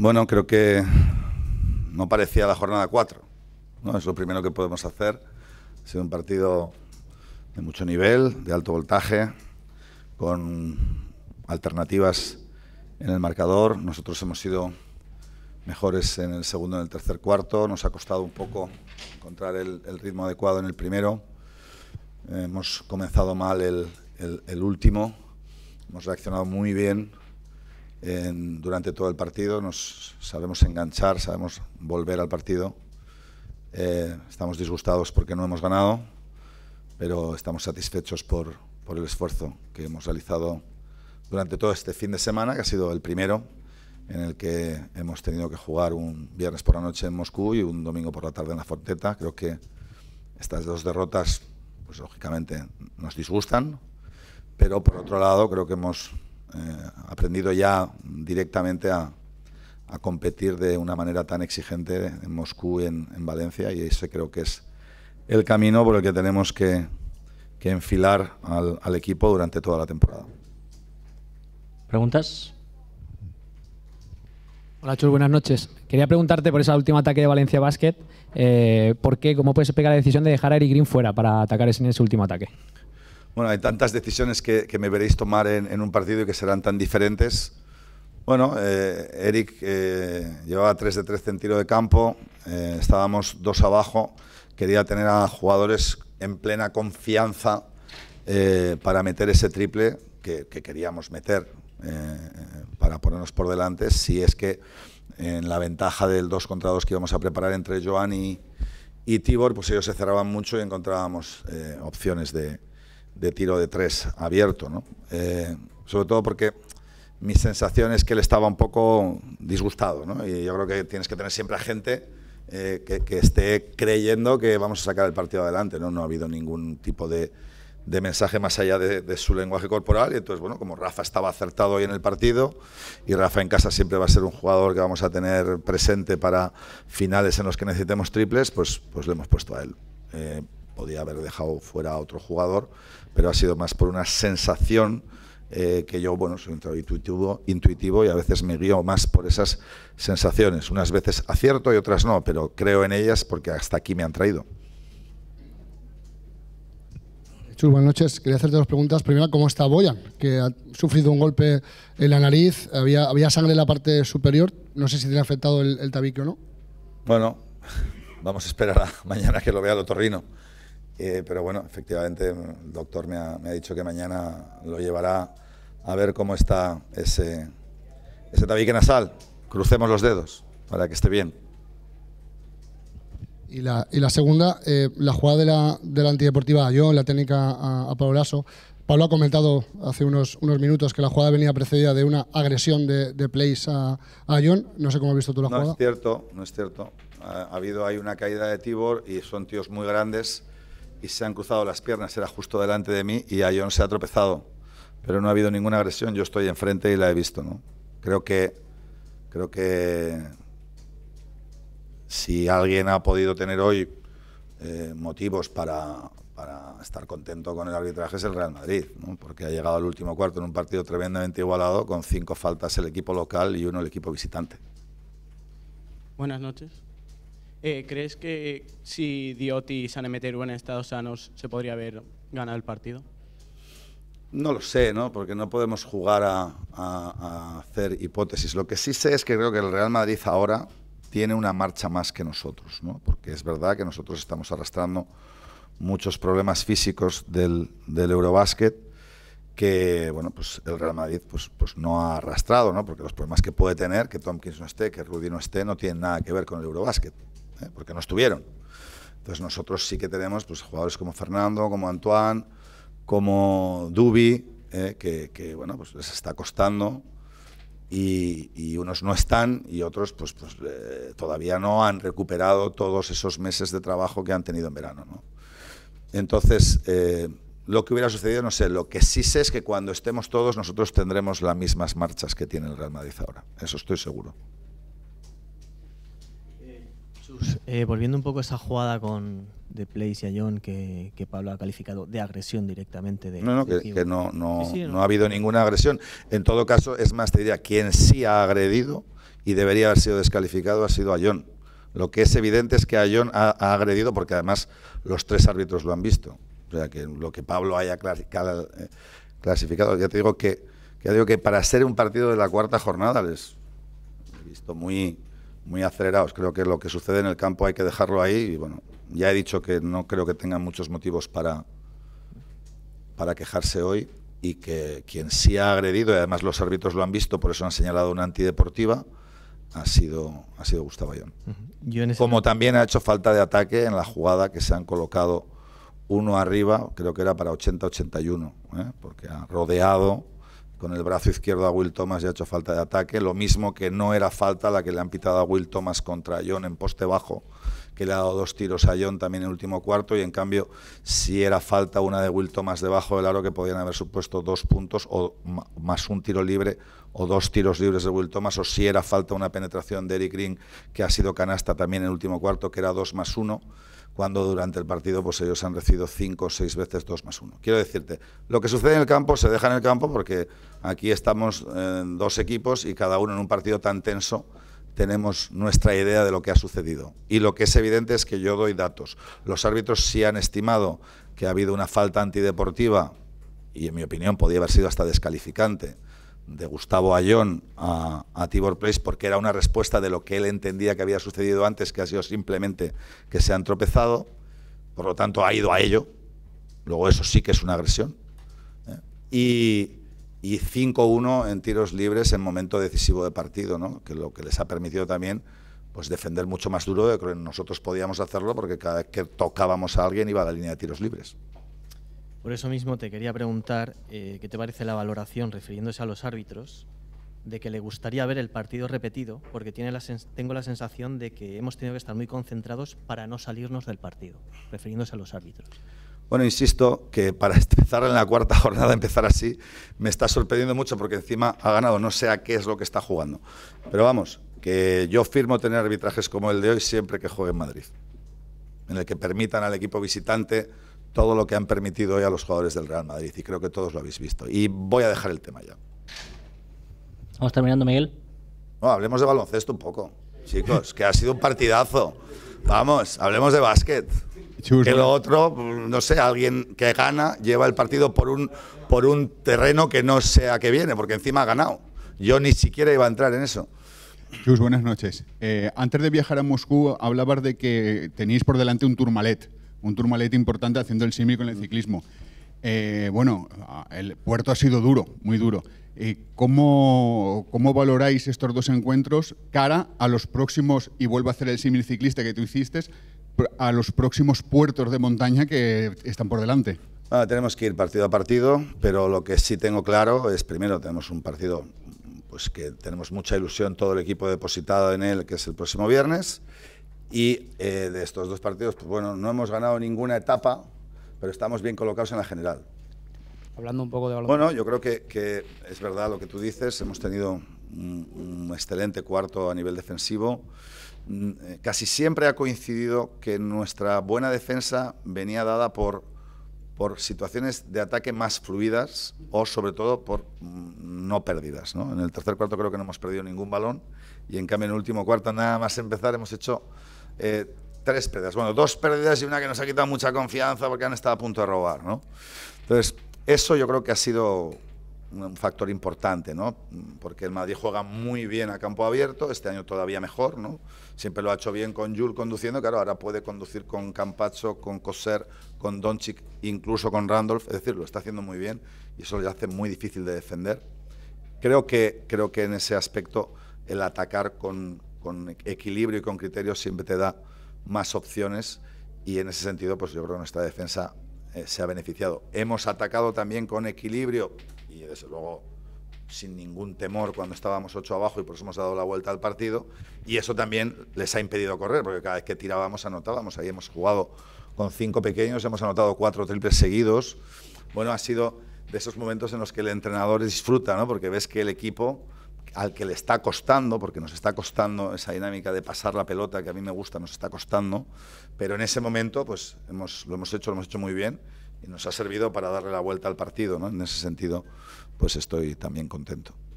Bueno, creo que no parecía la jornada 4. ¿no? Es lo primero que podemos hacer. Ha sido un partido de mucho nivel, de alto voltaje, con alternativas en el marcador. Nosotros hemos sido mejores en el segundo y en el tercer cuarto. Nos ha costado un poco encontrar el, ritmo adecuado en el primero. Hemos comenzado mal el último. Hemos reaccionado muy bien durante todo el partido, nos sabemos enganchar, sabemos volver al partido. Eh, estamos disgustados porque no hemos ganado, pero estamos satisfechos por, por el esfuerzo que hemos realizado durante todo este fin de semana, que ha sido el primero en el que hemos tenido que jugar un viernes por la noche en Moscú y un domingo por la tarde en la Forteta. Creo que estas dos derrotas, pues lógicamente, nos disgustan, pero por otro lado creo que hemos eh, aprendido ya directamente a, competir de una manera tan exigente en Moscú y en, Valencia y ese creo que es el camino por el que tenemos que, enfilar al, equipo durante toda la temporada. ¿Preguntas? Hola Chur, buenas noches. Quería preguntarte por ese último ataque de Valencia Basket, eh, ¿por qué, cómo puedes explicar la decisión de dejar a Eric Green fuera para atacar en ese último ataque? Bueno, hay tantas decisiones que, me veréis tomar en, un partido y que serán tan diferentes. Bueno, eh, Eric eh, llevaba 3 de 3 en tiro de campo, eh, estábamos dos abajo, quería tener a jugadores en plena confianza para meter ese triple que, queríamos meter para ponernos por delante, si es que en la ventaja del 2 contra 2 que íbamos a preparar entre Joan y, y Tibor, pues ellos se cerraban mucho y encontrábamos opciones de, de tiro de tres abierto, ¿no? Eh, sobre todo porque mi sensación es que él estaba un poco disgustado, Y yo creo que tienes que tener siempre a gente eh, que, esté creyendo que vamos a sacar el partido adelante, ¿no? No ha habido ningún tipo de, mensaje más allá de, su lenguaje corporal. Y entonces, bueno, como Rafa estaba acertado hoy en el partido, y Rafa en casa siempre va a ser un jugador que vamos a tener presente para finales en los que necesitemos triples, pues, pues le hemos puesto a él. Eh, podía haber dejado fuera a otro jugador, pero ha sido más por una sensación eh, que yo, bueno, soy intuitivo, intuitivo y a veces me guío más por esas sensaciones. Unas veces acierto y otras no, pero creo en ellas porque hasta aquí me han traído. Chus, buenas noches. Quería hacerte dos preguntas. Primero, ¿cómo está Boyan? Que ha sufrido un golpe en la nariz, había, había sangre en la parte superior. No sé si tiene afectado el, el tabique o no. Bueno, vamos a esperar a mañana que lo vea el otorrino. Eh, pero bueno, efectivamente el doctor me ha, dicho que mañana lo llevará a ver cómo está ese, tabique nasal. Crucemos los dedos para que esté bien. Y la, segunda, eh, la jugada de la, de la antideportiva John la técnica a, a Pablo Pablo ha comentado hace unos, unos minutos que la jugada venía precedida de una agresión de, de Place a, John. No sé cómo has visto tú la jugada. No es cierto, no es cierto. Ha, ha habido ahí una caída de Tibor y son tíos muy grandes y se han cruzado las piernas, era justo delante de mí y a John se ha tropezado, pero no ha habido ninguna agresión, yo estoy enfrente y la he visto, ¿no? Creo que creo que si alguien ha podido tener hoy eh, motivos para, estar contento con el arbitraje es el Real Madrid, porque ha llegado al último cuarto en un partido tremendamente igualado, con cinco faltas el equipo local y uno el equipo visitante. Buenas noches. Eh, ¿Crees que si Dioti y Sanemeter hubieran estado sanos se podría haber ganado el partido? No lo sé, ¿no? porque no podemos jugar a, hacer hipótesis. Lo que sí sé es que creo que el Real Madrid ahora tiene una marcha más que nosotros, ¿no? porque es verdad que nosotros estamos arrastrando muchos problemas físicos del, del Eurobásquet que bueno, pues el Real Madrid pues, pues no ha arrastrado, ¿no? porque los problemas que puede tener, que Tompkins no esté, que Rudy no esté, no tienen nada que ver con el Eurobásquet. ¿eh? porque no estuvieron. Entonces nosotros sí que tenemos pues, jugadores como Fernando, como Antoine, como Dubi, ¿eh? que, bueno, pues les está costando y, unos no están y otros pues, pues eh, todavía no han recuperado todos esos meses de trabajo que han tenido en verano. Entonces, lo que hubiera sucedido, no sé, lo que sí sé es que cuando estemos todos nosotros tendremos las mismas marchas que tiene el Real Madrid ahora, eso estoy seguro. Eh, volviendo un poco a esa jugada con de Place y Ayón que, Pablo ha calificado de agresión directamente. De, no, no, que, no, no, no, ha habido ninguna agresión. En todo caso, es más, te diría, quien sí ha agredido y debería haber sido descalificado ha sido Ayón Lo que es evidente es que Ayón ha, agredido porque además los tres árbitros lo han visto. O sea, que lo que Pablo haya eh, clasificado, ya te digo que, ya digo que para ser un partido de la cuarta jornada les he visto muy muy acelerados. Creo que lo que sucede en el campo hay que dejarlo ahí y bueno, ya he dicho que no creo que tengan muchos motivos para, para quejarse hoy y que quien sí ha agredido, y además los árbitros lo han visto, por eso han señalado una antideportiva, ha sido, ha sido Gustavo Ayón. Como también ha hecho falta de ataque en la jugada que se han colocado uno arriba, creo que era para 80-81, ¿eh? porque ha rodeado con el brazo izquierdo a Will Thomas y ha hecho falta de ataque, lo mismo que no era falta la que le han pitado a Will Thomas contra John en poste bajo, que le ha dado dos tiros a John también en el último cuarto, y en cambio, si era falta una de Will Thomas debajo del aro, que podían haber supuesto dos puntos o más un tiro libre o dos tiros libres de Will Thomas, o si era falta una penetración de Eric Green, que ha sido canasta también en el último cuarto, que era dos más uno cuando durante el partido pues ellos han recibido cinco o seis veces dos más uno. Quiero decirte, lo que sucede en el campo se deja en el campo porque aquí estamos en eh, dos equipos y cada uno en un partido tan tenso tenemos nuestra idea de lo que ha sucedido. Y lo que es evidente es que yo doy datos. Los árbitros sí han estimado que ha habido una falta antideportiva, y en mi opinión podía haber sido hasta descalificante, de Gustavo Ayón a, Tibor Place porque era una respuesta de lo que él entendía que había sucedido antes, que ha sido simplemente que se han tropezado, por lo tanto ha ido a ello, luego eso sí que es una agresión. ¿eh? Y, y 5-1 en tiros libres en momento decisivo de partido, ¿no? que lo que les ha permitido también pues defender mucho más duro de lo que nosotros podíamos hacerlo porque cada vez que tocábamos a alguien iba a la línea de tiros libres. Por eso mismo te quería preguntar eh, qué te parece la valoración, refiriéndose a los árbitros, de que le gustaría ver el partido repetido, porque tengo la sensación de que hemos tenido que estar muy concentrados para no salirnos del partido, refiriéndose a los árbitros. Bueno, insisto que para empezar en la cuarta jornada, empezar así, me está sorprendiendo mucho porque encima ha ganado, no sé a qué es lo que está jugando. Pero vamos, que yo firmo tener arbitrajes como el de hoy siempre que juegue en Madrid, en el que permitan al equipo visitante todo lo que han permitido hoy a los jugadores del Real Madrid y creo que todos lo habéis visto. Y voy a dejar el tema ya. Vamos terminando, Miguel. No, hablemos de baloncesto un poco, chicos, que ha sido un partidazo. Vamos, hablemos de básquet que lo otro, no sé, alguien que gana lleva el partido por un, por un terreno que no sé a qué viene, porque encima ha ganado. Yo ni siquiera iba a entrar en eso. Chus, buenas noches. Eh, antes de viajar a Moscú, hablabas de que tenéis por delante un turmalet, un turmalet importante haciendo el símil con el ciclismo. Eh, bueno, el puerto ha sido duro, muy duro. Eh, ¿Cómo, ¿Cómo valoráis estos dos encuentros cara a los próximos, y vuelvo a hacer el símil ciclista que tú hiciste, a los próximos puertos de montaña que están por delante? Ah, tenemos que ir partido a partido, pero lo que sí tengo claro es, primero, tenemos un partido pues que tenemos mucha ilusión, todo el equipo depositado en él, que es el próximo viernes. Y eh, de estos dos partidos, pues bueno, no hemos ganado ninguna etapa, pero estamos bien colocados en la general. Hablando un poco de Bueno, yo creo que, es verdad lo que tú dices, hemos tenido un excelente cuarto a nivel defensivo. Eh, casi siempre ha coincidido que nuestra buena defensa venía dada por, por situaciones de ataque más fluidas o sobre todo por mm, no pérdidas. ¿no? En el tercer cuarto creo que no hemos perdido ningún balón y en cambio en el último cuarto nada más empezar hemos hecho eh, tres pérdidas. Bueno, dos pérdidas y una que nos ha quitado mucha confianza porque han estado a punto de robar. ¿no? Entonces, eso yo creo que ha sido un factor importante, ¿no? Porque el Madrid juega muy bien a campo abierto, este año todavía mejor, ¿no? Siempre lo ha hecho bien con Jules conduciendo, claro, ahora puede conducir con Campacho, con Coser, con Doncic, incluso con Randolph, es decir, lo está haciendo muy bien y eso le hace muy difícil de defender. Creo que, creo que en ese aspecto el atacar con, con equilibrio y con criterio siempre te da más opciones y en ese sentido, pues yo creo que nuestra defensa eh, se ha beneficiado. Hemos atacado también con equilibrio y desde luego sin ningún temor cuando estábamos ocho abajo y por eso hemos dado la vuelta al partido y eso también les ha impedido correr porque cada vez que tirábamos anotábamos. Ahí hemos jugado con cinco pequeños, hemos anotado cuatro triples seguidos. Bueno, ha sido de esos momentos en los que el entrenador disfruta, ¿no? Porque ves que el equipo al que le está costando, porque nos está costando esa dinámica de pasar la pelota que a mí me gusta, nos está costando, pero en ese momento pues lo hemos hecho, lo hemos hecho muy bien y nos ha servido para darle la vuelta al partido, ¿no? En ese sentido, pues estoy también contento.